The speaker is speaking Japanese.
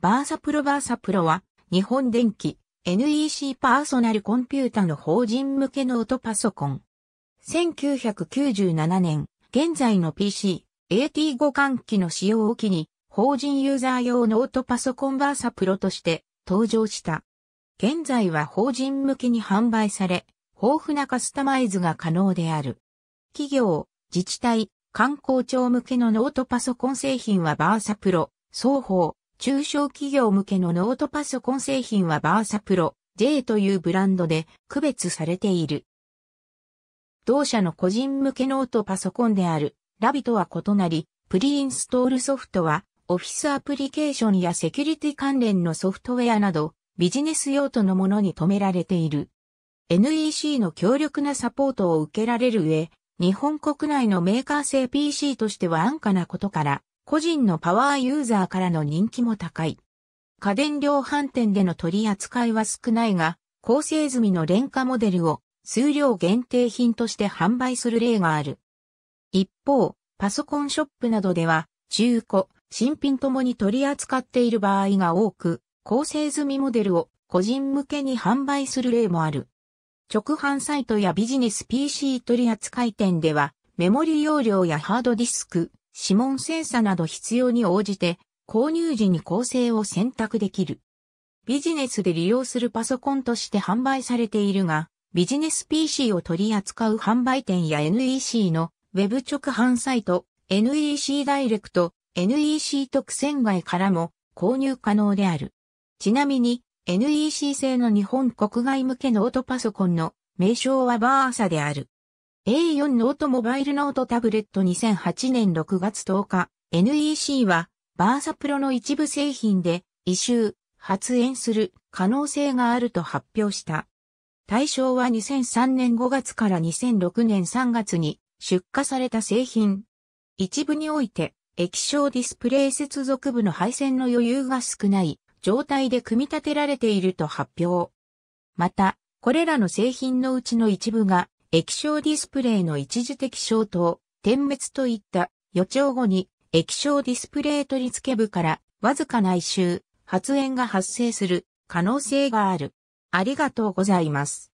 バーサプロバーサプロは、日本電機、NEC パーソナルコンピュータの法人向けノートパソコン。1997年、現在の PC、AT 互換機の使用を機に、法人ユーザー用ノートパソコンバーサプロとして登場した。現在は法人向けに販売され、豊富なカスタマイズが可能である。企業、自治体、観光庁向けのノートパソコン製品はバーサプロ、双方、中小企業向けのノートパソコン製品はバーサプロ J というブランドで区別されている。同社の個人向けノートパソコンであるラビとは異なり、プリインストールソフトはオフィスアプリケーションやセキュリティ関連のソフトウェアなどビジネス用途のものに止められている。NEC の強力なサポートを受けられる上、日本国内のメーカー製 PC としては安価なことから、個人のパワーユーザーからの人気も高い。家電量販店での取り扱いは少ないが、構成済みの廉価モデルを数量限定品として販売する例がある。一方、パソコンショップなどでは、中古、新品ともに取り扱っている場合が多く、構成済みモデルを個人向けに販売する例もある。直販サイトやビジネス PC 取扱店では、メモリ容量やハードディスク、指紋精査など必要に応じて、購入時に構成を選択できる。ビジネスで利用するパソコンとして販売されているが、ビジネス PC を取り扱う販売店や NEC の Web 直販サイト、NEC ダイレクト、NEC 特選外からも購入可能である。ちなみに、NEC 製の日本国外向けノートパソコンの名称はバーサである。A4 ノートモバイルノートタブレット2008年6月10日、NEC は、バーサプロの一部製品で、異臭、発煙する可能性があると発表した。対象は2003年5月から2006年3月に出荷された製品。一部において、液晶ディスプレイ接続部の配線の余裕が少ない状態で組み立てられていると発表。また、これらの製品のうちの一部が液晶ディスプレイの一時的消灯、点滅といった予兆後に液晶ディスプレイ取り付け部からわずかな異臭、発煙が発生する可能性がある。ありがとうございます。